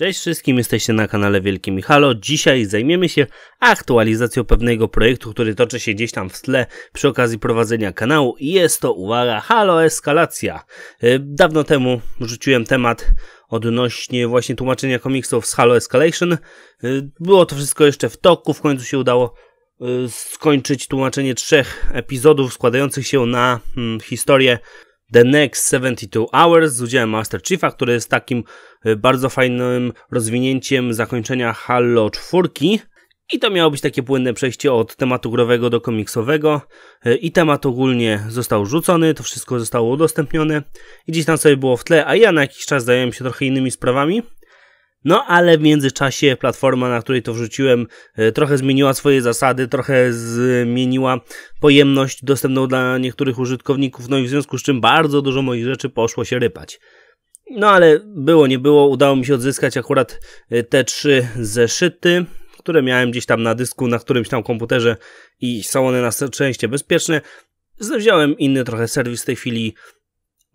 Cześć wszystkim, jesteście na kanale i Halo. Dzisiaj zajmiemy się aktualizacją pewnego projektu, który toczy się gdzieś tam w tle przy okazji prowadzenia kanału i jest to, uwaga, Halo Eskalacja. Y, dawno temu rzuciłem temat odnośnie właśnie tłumaczenia komiksów z Halo Escalation. Y, było to wszystko jeszcze w toku, w końcu się udało y, skończyć tłumaczenie trzech epizodów składających się na mm, historię The Next 72 Hours z udziałem Master Chiefa, który jest takim y, bardzo fajnym rozwinięciem zakończenia Halo 4. I to miało być takie płynne przejście od tematu growego do komiksowego. Y, I temat ogólnie został rzucony, to wszystko zostało udostępnione. I gdzieś tam sobie było w tle, a ja na jakiś czas zająłem się trochę innymi sprawami. No ale w międzyczasie platforma, na której to wrzuciłem, e, trochę zmieniła swoje zasady, trochę zmieniła pojemność dostępną dla niektórych użytkowników, no i w związku z czym bardzo dużo moich rzeczy poszło się rypać. No ale było, nie było, udało mi się odzyskać akurat e, te trzy zeszyty, które miałem gdzieś tam na dysku, na którymś tam komputerze i są one na szczęście bezpieczne. Wziąłem inny trochę serwis w tej chwili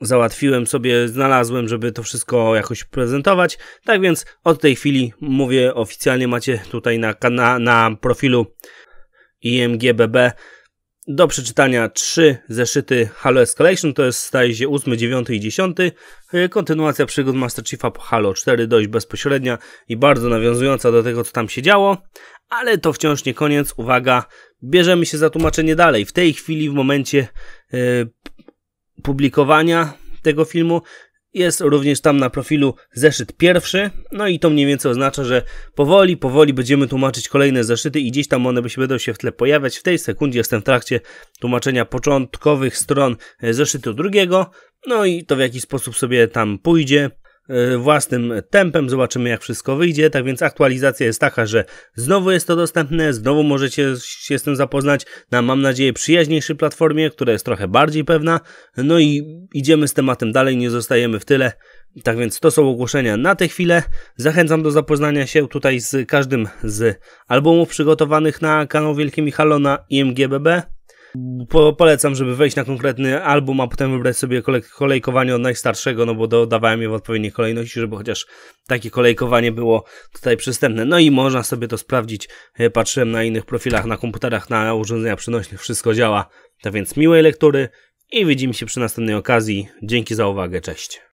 załatwiłem sobie, znalazłem, żeby to wszystko jakoś prezentować. Tak więc od tej chwili mówię oficjalnie, macie tutaj na, na, na profilu IMGBB do przeczytania trzy zeszyty Halo Escalation, to jest staje się 8, 9 i 10. E, kontynuacja przygód Master Chiefa po Halo 4, dość bezpośrednia i bardzo nawiązująca do tego, co tam się działo. Ale to wciąż nie koniec, uwaga, bierzemy się za tłumaczenie dalej. W tej chwili, w momencie yy, publikowania tego filmu. Jest również tam na profilu zeszyt pierwszy, no i to mniej więcej oznacza, że powoli, powoli będziemy tłumaczyć kolejne zeszyty i gdzieś tam one będą się w tle pojawiać. W tej sekundzie jestem w trakcie tłumaczenia początkowych stron e, zeszytu drugiego, no i to w jaki sposób sobie tam pójdzie, E, własnym tempem, zobaczymy jak wszystko wyjdzie. Tak więc aktualizacja jest taka, że znowu jest to dostępne, znowu możecie się z tym zapoznać na mam nadzieję przyjaźniejszej platformie, która jest trochę bardziej pewna. No i idziemy z tematem dalej, nie zostajemy w tyle. Tak więc to są ogłoszenia na tę chwilę. Zachęcam do zapoznania się tutaj z każdym z albumów przygotowanych na kanał Wielkie Michalona i MGBB. Po, polecam, żeby wejść na konkretny album, a potem wybrać sobie kole, kolejkowanie od najstarszego, no bo dodawałem je w odpowiedniej kolejności, żeby chociaż takie kolejkowanie było tutaj przystępne. No i można sobie to sprawdzić. E, patrzyłem na innych profilach, na komputerach, na urządzenia przenośnych, wszystko działa. Tak więc miłej lektury i widzimy się przy następnej okazji. Dzięki za uwagę, cześć.